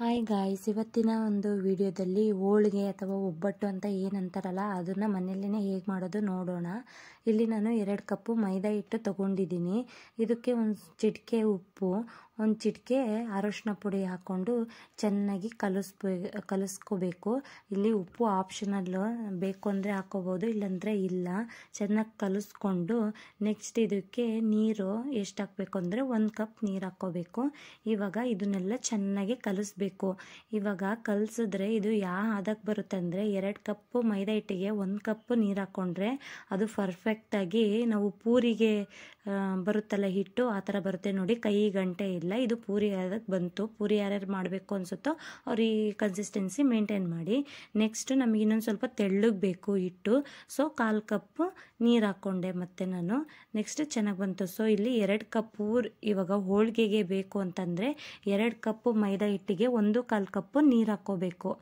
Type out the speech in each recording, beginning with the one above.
hi guys ಇವತ್ತಿನ ಒಂದು ವಿಡಿಯೋದಲ್ಲಿ ಹೋಳಿಗೆ ಅಥವಾ ಒಬ್ಬಟ್ಟು ಅಂತ ಏನಂತಾರಲ್ಲ ಅದನ್ನು ಮನೆಯಲ್ಲೇ ಹೇಗೆ ಮಾಡೋದು ನೋಡೋಣ ಇಲ್ಲಿ ನಾನು ಎರಡು ಕಪ್ಪು ಮೈದಾ ಹಿಟ್ಟು ತೊಗೊಂಡಿದ್ದೀನಿ ಇದಕ್ಕೆ ಒಂದು ಚಿಟಿಕೆ ಉಪ್ಪು ಒಂದು ಚಿಟಿಕೆ ಅರಶಿನ ಪುಡಿ ಹಾಕ್ಕೊಂಡು ಚೆನ್ನಾಗಿ ಕಲಿಸ್ಬೇ ಕಲಿಸ್ಕೋಬೇಕು ಇಲ್ಲಿ ಉಪ್ಪು ಆಪ್ಷನಲ್ಲು ಬೇಕು ಅಂದರೆ ಹಾಕೋಬೋದು ಇಲ್ಲಾಂದರೆ ಇಲ್ಲ ಚೆನ್ನಾಗಿ ಕಲಿಸ್ಕೊಂಡು ನೆಕ್ಸ್ಟ್ ಇದಕ್ಕೆ ನೀರು ಎಷ್ಟು ಹಾಕಬೇಕು ಅಂದರೆ ಒಂದು ಕಪ್ ನೀರು ಹಾಕ್ಕೋಬೇಕು ಇವಾಗ ಇದನ್ನೆಲ್ಲ ಚೆನ್ನಾಗಿ ಕಲಿಸ್ಬೇಕು ಇವಾಗ ಕಲಿಸಿದ್ರೆ ಇದು ಯಾವ ಹಾದಕ್ಕೆ ಬರುತ್ತೆ ಅಂದರೆ ಎರಡು ಕಪ್ಪು ಮೈದಾ ಹಿಟ್ಟಿಗೆ ಒಂದು ಕಪ್ ನೀರು ಹಾಕ್ಕೊಂಡ್ರೆ ಅದು ಪರ್ಫೆಕ್ಟಾಗಿ ನಾವು ಪೂರಿಗೆ ಬರುತ್ತಲ್ಲ ಹಿಟ್ಟು ಆ ಥರ ಬರುತ್ತೆ ನೋಡಿ ಕೈ ಗಂಟೆ ಇಲ್ಲ ಇಲ್ಲ ಇದು ಪೂರಿ ಯಾರಕ್ಕೆ ಬಂತು ಪೂರಿ ಯಾರ್ಯಾರು ಮಾಡಬೇಕು ಅನಿಸುತ್ತೋ ಅವ್ರು ಈ ಕನ್ಸಿಸ್ಟೆನ್ಸಿ ಮೇಂಟೈನ್ ಮಾಡಿ ನೆಕ್ಸ್ಟ್ ನಮಗೆ ಇನ್ನೊಂದು ಸ್ವಲ್ಪ ತೆಳ್ಳಗೆ ಬೇಕು ಹಿಟ್ಟು ಸೊ ಕಾಲು ಕಪ್ ನೀರು ಹಾಕ್ಕೊಂಡೆ ಮತ್ತೆ ನಾನು ನೆಕ್ಸ್ಟ್ ಚೆನ್ನಾಗಿ ಬಂತು ಸೊ ಇಲ್ಲಿ ಎರಡು ಕಪ್ಪು ಇವಾಗ ಹೋಳಿಗೆಗೆ ಬೇಕು ಅಂತಂದರೆ ಎರಡು ಕಪ್ಪು ಮೈದಾ ಹಿಟ್ಟಿಗೆ ಒಂದು ಕಾಲು ಕಪ್ಪು ನೀರು ಹಾಕ್ಕೋಬೇಕು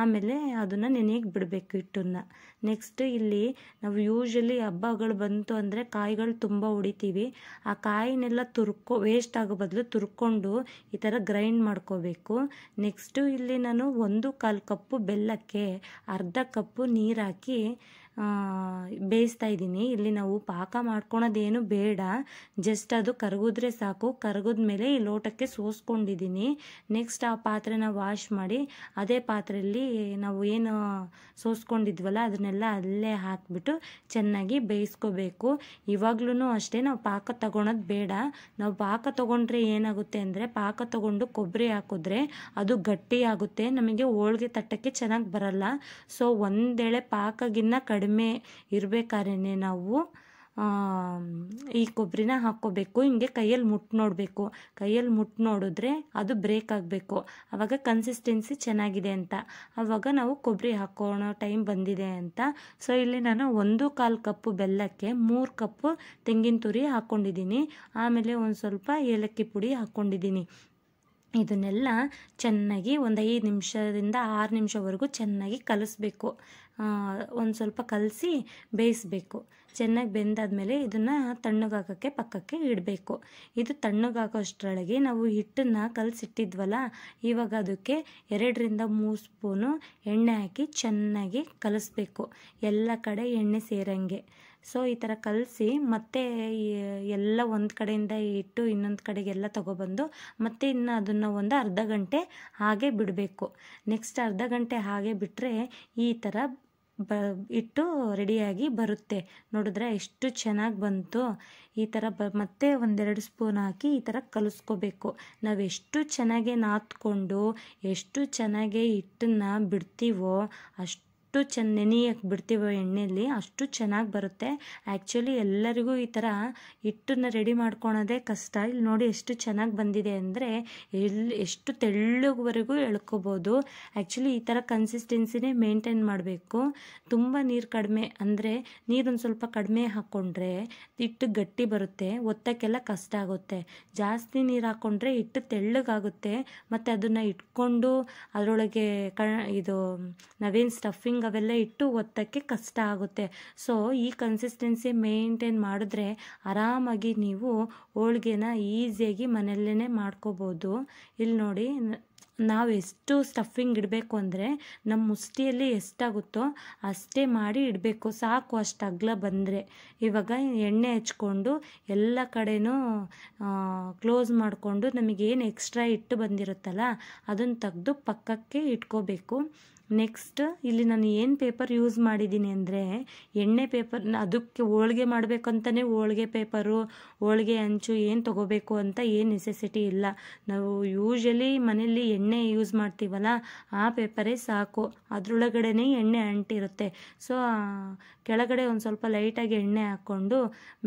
ಆಮೇಲೆ ಅದನ್ನು ನೆನೆಯಕ್ಕೆ ಬಿಡಬೇಕು ಹಿಟ್ಟನ್ನು ನೆಕ್ಸ್ಟ್ ಇಲ್ಲಿ ನಾವು ಯೂಶ್ವಲಿ ಹಬ್ಬಗಳು ಬಂತು ಅಂದರೆ ಕಾಯಿಗಳು ತುಂಬ ಹೊಡಿತೀವಿ ಆ ಕಾಯಿನೆಲ್ಲ ತುರ್ಕೊ ವೇಸ್ಟ್ ಆಗೋ ಬದಲು ತುರ್ಕೊಂಡು ಈ ಥರ ಗ್ರೈಂಡ್ ಮಾಡ್ಕೋಬೇಕು ನೆಕ್ಸ್ಟು ಇಲ್ಲಿ ನಾನು ಒಂದು ಕಾಲು ಕಪ್ಪು ಬೆಲ್ಲಕ್ಕೆ ಅರ್ಧ ಕಪ್ಪು ನೀರು ಹಾಕಿ ಬೇಯಿಸ್ತಾ ಇದ್ದೀನಿ ಇಲ್ಲಿ ನಾವು ಪಾಕ ಮಾಡ್ಕೊಳೋದೇನು ಬೇಡ ಜಸ್ಟ್ ಅದು ಕರಗಿದ್ರೆ ಸಾಕು ಕರಗಿದ ಮೇಲೆ ಈ ಲೋಟಕ್ಕೆ ಸೋಸ್ಕೊಂಡಿದ್ದೀನಿ ನೆಕ್ಸ್ಟ್ ಆ ಪಾತ್ರೆನ ವಾಶ್ ಮಾಡಿ ಅದೇ ಪಾತ್ರೆಯಲ್ಲಿ ನಾವು ಏನು ಸೋಸ್ಕೊಂಡಿದ್ವಲ್ಲ ಅದನ್ನೆಲ್ಲ ಅಲ್ಲೇ ಹಾಕಿಬಿಟ್ಟು ಚೆನ್ನಾಗಿ ಬೇಯಿಸ್ಕೋಬೇಕು ಇವಾಗ್ಲೂ ಅಷ್ಟೇ ನಾವು ಪಾಕ ತಗೊಳೋದು ಬೇಡ ನಾವು ಪಾಕ ತಗೊಂಡ್ರೆ ಏನಾಗುತ್ತೆ ಅಂದರೆ ಪಾಕ ತಗೊಂಡು ಕೊಬ್ಬರಿ ಹಾಕಿದ್ರೆ ಅದು ಗಟ್ಟಿಯಾಗುತ್ತೆ ನಮಗೆ ಹೋಳಿಗೆ ತಟ್ಟಕ್ಕೆ ಚೆನ್ನಾಗಿ ಬರಲ್ಲ ಸೊ ಒಂದೇಳೆ ಪಾಕಗಿನ್ನ ಕಡಿಮೆ ಕಡಿಮೆ ಇರಬೇಕಾದ್ರೇ ನಾವು ಈ ಕೊಬ್ಬರಿನ ಹಾಕ್ಕೋಬೇಕು ಹಿಂಗೆ ಕೈಯಲ್ಲಿ ಮುಟ್ಟು ನೋಡಬೇಕು ಕೈಯಲ್ಲಿ ಮುಟ್ಟು ನೋಡಿದ್ರೆ ಅದು ಬ್ರೇಕ್ ಆಗಬೇಕು ಆವಾಗ ಕನ್ಸಿಸ್ಟೆನ್ಸಿ ಚೆನ್ನಾಗಿದೆ ಅಂತ ಆವಾಗ ನಾವು ಕೊಬ್ಬರಿ ಹಾಕೋಣ ಟೈಮ್ ಬಂದಿದೆ ಅಂತ ಸೊ ಇಲ್ಲಿ ನಾನು ಒಂದು ಕಾಲು ಕಪ್ಪು ಬೆಲ್ಲಕ್ಕೆ ಮೂರು ಕಪ್ಪು ತೆಂಗಿನ ತುರಿ ಹಾಕ್ಕೊಂಡಿದ್ದೀನಿ ಆಮೇಲೆ ಒಂದು ಸ್ವಲ್ಪ ಏಲಕ್ಕಿ ಪುಡಿ ಹಾಕ್ಕೊಂಡಿದ್ದೀನಿ ಇದನ್ನೆಲ್ಲ ಚೆನ್ನಾಗಿ ಒಂದು ಐದು ನಿಮಿಷದಿಂದ ಆರು ನಿಮಿಷವರೆಗೂ ಚೆನ್ನಾಗಿ ಕಲಿಸ್ಬೇಕು ಒಂದು ಸ್ವಲ್ಪ ಕಲಸಿ ಬೇಯಿಸ್ಬೇಕು ಚೆನ್ನಾಗಿ ಬೆಂದಾದಮೇಲೆ ಇದನ್ನು ತಣ್ಣಗಾಗೋಕ್ಕೆ ಪಕ್ಕಕ್ಕೆ ಇಡಬೇಕು ಇದು ಅಷ್ಟರೊಳಗೆ ನಾವು ಹಿಟ್ಟನ್ನು ಕಲಸಿಟ್ಟಿದ್ವಲ್ಲ ಇವಾಗ ಅದಕ್ಕೆ ಎರಡರಿಂದ ಮೂರು ಸ್ಪೂನು ಎಣ್ಣೆ ಹಾಕಿ ಚೆನ್ನಾಗಿ ಕಲಿಸ್ಬೇಕು ಎಲ್ಲ ಕಡೆ ಎಣ್ಣೆ ಸೇರಂಗೆ ಸೊ ಈ ಥರ ಕಲಸಿ ಮತ್ತೆ ಎಲ್ಲ ಒಂದು ಕಡೆಯಿಂದ ಇಟ್ಟು ಇನ್ನೊಂದು ಕಡೆಗೆಲ್ಲ ತೊಗೊಬಂದು ಮತ್ತೆ ಇನ್ನು ಅದನ್ನು ಒಂದು ಅರ್ಧ ಗಂಟೆ ಹಾಗೆ ಬಿಡಬೇಕು ನೆಕ್ಸ್ಟ್ ಅರ್ಧ ಗಂಟೆ ಹಾಗೆ ಬಿಟ್ಟರೆ ಈ ಥರ ಬ ಇಟ್ಟು ರೆಡಿಯಾಗಿ ಬರುತ್ತೆ ನೋಡಿದ್ರೆ ಎಷ್ಟು ಚೆನ್ನಾಗಿ ಬಂತು ಈ ಥರ ಬ ಮತ್ತೆ ಒಂದೆರಡು ಸ್ಪೂನ್ ಹಾಕಿ ಈ ಥರ ಕಲಿಸ್ಕೋಬೇಕು ನಾವು ಎಷ್ಟು ನಾತ್ಕೊಂಡು ಎಷ್ಟು ಚೆನ್ನಾಗೆ ಹಿಟ್ಟನ್ನು ಬಿಡ್ತೀವೋ ಅಷ್ಟು ಎಷ್ಟು ಚೆನ್ನ ನೆನೆಯಕ್ಕೆ ಬಿಡ್ತೀವೋ ಎಣ್ಣೆಯಲ್ಲಿ ಅಷ್ಟು ಚೆನ್ನಾಗಿ ಬರುತ್ತೆ ಆ್ಯಕ್ಚುಲಿ ಎಲ್ಲರಿಗೂ ಈ ಥರ ಹಿಟ್ಟನ್ನು ರೆಡಿ ಮಾಡ್ಕೊಳೋದೇ ಕಷ್ಟ ಇಲ್ಲಿ ನೋಡಿ ಎಷ್ಟು ಚೆನ್ನಾಗಿ ಬಂದಿದೆ ಅಂದರೆ ಎಲ್ಲಿ ಎಷ್ಟು ತೆಳ್ಳಗವರೆಗೂ ಎಳ್ಕೊಬೋದು ಆ್ಯಕ್ಚುಲಿ ಈ ಥರ ಕನ್ಸಿಸ್ಟೆನ್ಸಿನೇ ಮೇಂಟೈನ್ ಮಾಡಬೇಕು ತುಂಬ ನೀರು ಕಡಿಮೆ ಅಂದರೆ ನೀರೊಂದು ಸ್ವಲ್ಪ ಕಡಿಮೆ ಹಾಕ್ಕೊಂಡ್ರೆ ಹಿಟ್ಟು ಗಟ್ಟಿ ಬರುತ್ತೆ ಒತ್ತಕ್ಕೆಲ್ಲ ಕಷ್ಟ ಆಗುತ್ತೆ ಜಾಸ್ತಿ ನೀರು ಹಾಕ್ಕೊಂಡ್ರೆ ಹಿಟ್ಟು ತೆಳ್ಳಗಾಗುತ್ತೆ ಮತ್ತು ಅದನ್ನು ಇಟ್ಕೊಂಡು ಅದರೊಳಗೆ ಕ ಇದು ನಾವೇನು ಸ್ಟಫಿಂಗ್ ಅವೆಲ್ಲ ಇಟ್ಟು ಒತ್ತಕ್ಕೆ ಕಷ್ಟ ಆಗುತ್ತೆ ಸೊ ಈ ಕನ್ಸಿಸ್ಟೆನ್ಸಿ ಮೇಂಟೈನ್ ಮಾಡಿದ್ರೆ ಆರಾಮಾಗಿ ನೀವು ಹೋಳ್ಗೆನ ಈಸಿಯಾಗಿ ಮನೆಯಲ್ಲೇ ಮಾಡ್ಕೋಬೋದು ಇಲ್ಲಿ ನೋಡಿ ನಾವು ಎಷ್ಟು ಸ್ಟಫಿಂಗ್ ಇಡಬೇಕು ಅಂದರೆ ನಮ್ಮ ಮುಷ್ಟಿಯಲ್ಲಿ ಎಷ್ಟಾಗುತ್ತೋ ಅಷ್ಟೇ ಮಾಡಿ ಇಡಬೇಕು ಸಾಕು ಅಷ್ಟು ಅಗ್ಲ ಬಂದರೆ ಇವಾಗ ಎಣ್ಣೆ ಹಚ್ಕೊಂಡು ಎಲ್ಲ ಕಡೆಯೂ ಕ್ಲೋಸ್ ಮಾಡಿಕೊಂಡು ನಮಗೇನು ಎಕ್ಸ್ಟ್ರಾ ಇಟ್ಟು ಬಂದಿರುತ್ತಲ್ಲ ಅದನ್ನು ತೆಗೆದು ಪಕ್ಕಕ್ಕೆ ಇಟ್ಕೋಬೇಕು ನೆಕ್ಸ್ಟ್ ಇಲ್ಲಿ ನಾನು ಏನು ಪೇಪರ್ ಯೂಸ್ ಮಾಡಿದ್ದೀನಿ ಅಂದರೆ ಎಣ್ಣೆ ಪೇಪರ್ ಅದಕ್ಕೆ ಹೋಳಿಗೆ ಮಾಡಬೇಕಂತಲೇ ಹೋಳಿಗೆ ಪೇಪರು ಹೋಳಿಗೆ ಅಂಚು ಏನು ತೊಗೋಬೇಕು ಅಂತ ಏನು ನೆಸೆಸಿಟಿ ಇಲ್ಲ ನಾವು ಯೂಶ್ವಲಿ ಮನೆಯಲ್ಲಿ ಎಣ್ಣೆ ಎಣ್ಣೆ ಯೂಸ್ ಮಾಡ್ತೀವಲ್ಲ ಆ ಪೇಪರೇ ಸಾಕು ಅದರೊಳಗಡೆನೇ ಎಣ್ಣೆ ಅಂಟಿರುತ್ತೆ ಸೊ ಕೆಳಗಡೆ ಒಂದು ಸ್ವಲ್ಪ ಲೈಟಾಗಿ ಎಣ್ಣೆ ಹಾಕ್ಕೊಂಡು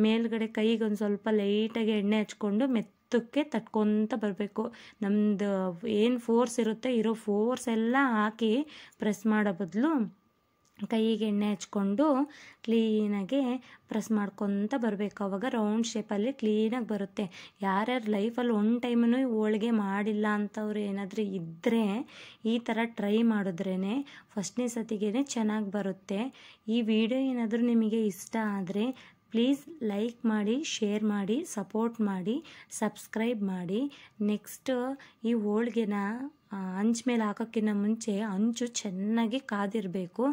ಮೇಲ್ಗಡೆ ಕೈಗೆ ಒಂದು ಸ್ವಲ್ಪ ಲೈಟಾಗಿ ಎಣ್ಣೆ ಹಚ್ಕೊಂಡು ಮೆತ್ತಕ್ಕೆ ತಟ್ಕೊತ ಬರಬೇಕು ನಮ್ಮದು ಏನು ಫೋರ್ಸ್ ಇರುತ್ತೆ ಇರೋ ಫೋರ್ಸ್ ಎಲ್ಲ ಹಾಕಿ ಪ್ರೆಸ್ ಮಾಡೋ ಬದಲು ಕೈಗೆ ಎಣ್ಣೆ ಹಚ್ಕೊಂಡು ಕ್ಲೀನಾಗಿ ಪ್ರೆಸ್ ಮಾಡ್ಕೊತ ಬರಬೇಕು ಅವಾಗ ರೌಂಡ್ ಶೇಪಲ್ಲಿ ಕ್ಲೀನಾಗಿ ಬರುತ್ತೆ ಯಾರ್ಯಾರು ಲೈಫಲ್ಲಿ ಒನ್ ಟೈಮೂ ಹೋಳಿಗೆ ಮಾಡಿಲ್ಲ ಅಂತವ್ರು ಏನಾದರೂ ಇದ್ದರೆ ಈ ಥರ ಟ್ರೈ ಮಾಡಿದ್ರೇ ಫಸ್ಟ್ನೇ ಸತಿಗೆ ಚೆನ್ನಾಗಿ ಬರುತ್ತೆ ಈ ವಿಡಿಯೋ ಏನಾದರೂ ನಿಮಗೆ ಇಷ್ಟ ಆದರೆ ಪ್ಲೀಸ್ ಲೈಕ್ ಮಾಡಿ ಶೇರ್ ಮಾಡಿ ಸಪೋರ್ಟ್ ಮಾಡಿ ಸಬ್ಸ್ಕ್ರೈಬ್ ಮಾಡಿ ನೆಕ್ಸ್ಟ್ ಈ ಹೋಳಿಗೆನ ಹಂಚ್ ಮೇಲೆ ಹಾಕೋಕ್ಕಿಂತ ಮುಂಚೆ ಹಂಚು ಚೆನ್ನಾಗಿ ಕಾದಿರಬೇಕು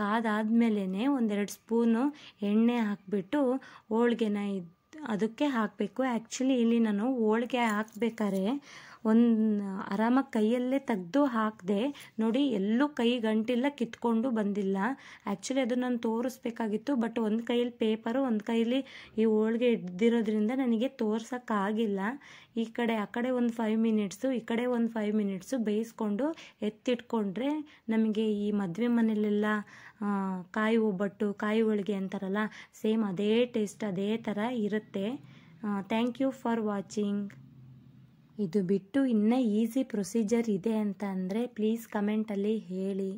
ಕಾದಾದ್ಮೇಲೇ ಒಂದೆರಡು ಸ್ಪೂನು ಎಣ್ಣೆ ಹಾಕಿಬಿಟ್ಟು ಹೋಳ್ಗೆನ ಇದು ಅದಕ್ಕೆ ಹಾಕಬೇಕು ಆ್ಯಕ್ಚುಲಿ ಇಲ್ಲಿ ನಾನು ಹೋಳ್ಗೆ ಹಾಕ್ಬೇಕಾದ್ರೆ ಒಂದು ಆರಾಮಾಗಿ ಕೈಯಲ್ಲೇ ತೆಗೆದು ಹಾಕಿದೆ ನೋಡಿ ಎಲ್ಲೂ ಕೈ ಗಂಟಿಲ್ಲ ಕಿತ್ಕೊಂಡು ಬಂದಿಲ್ಲ ಆ್ಯಕ್ಚುಲಿ ಅದು ನಾನು ತೋರಿಸ್ಬೇಕಾಗಿತ್ತು ಬಟ್ ಒಂದು ಕೈಯಲ್ಲಿ ಪೇಪರು ಒಂದು ಕೈಯಲ್ಲಿ ಈ ಹೋಳ್ಗೆ ಹಿಡ್ದಿರೋದ್ರಿಂದ ನನಗೆ ತೋರ್ಸೋಕ್ಕಾಗಿಲ್ಲ ಈ ಕಡೆ ಆ ಕಡೆ ಒಂದು ಫೈವ್ ಮಿನಿಟ್ಸು ಈ ಕಡೆ ಒಂದು ಫೈವ್ ಮಿನಿಟ್ಸು ಬೇಯಿಸ್ಕೊಂಡು ಎತ್ತಿಟ್ಕೊಂಡ್ರೆ ನಮಗೆ ಈ ಮದುವೆ ಮನೆಯಲ್ಲೆಲ್ಲ ಕಾಯಿ ಒಬ್ಬಟ್ಟು ಕಾಯಿ ಹೋಳಿಗೆ ಅಂತಾರಲ್ಲ ಸೇಮ್ ಅದೇ ಟೇಸ್ಟ್ ಅದೇ ಥರ ಇರುತ್ತೆ ಥ್ಯಾಂಕ್ ಯು ಫಾರ್ ವಾಚಿಂಗ್ ಇದು ಬಿಟ್ಟು ಇನ್ನೂ ಈಸಿ ಪ್ರೊಸೀಜರ್ ಇದೆ ಅಂತ ಅಂದರೆ ಪ್ಲೀಸ್ ಕಮೆಂಟಲ್ಲಿ ಹೇಳಿ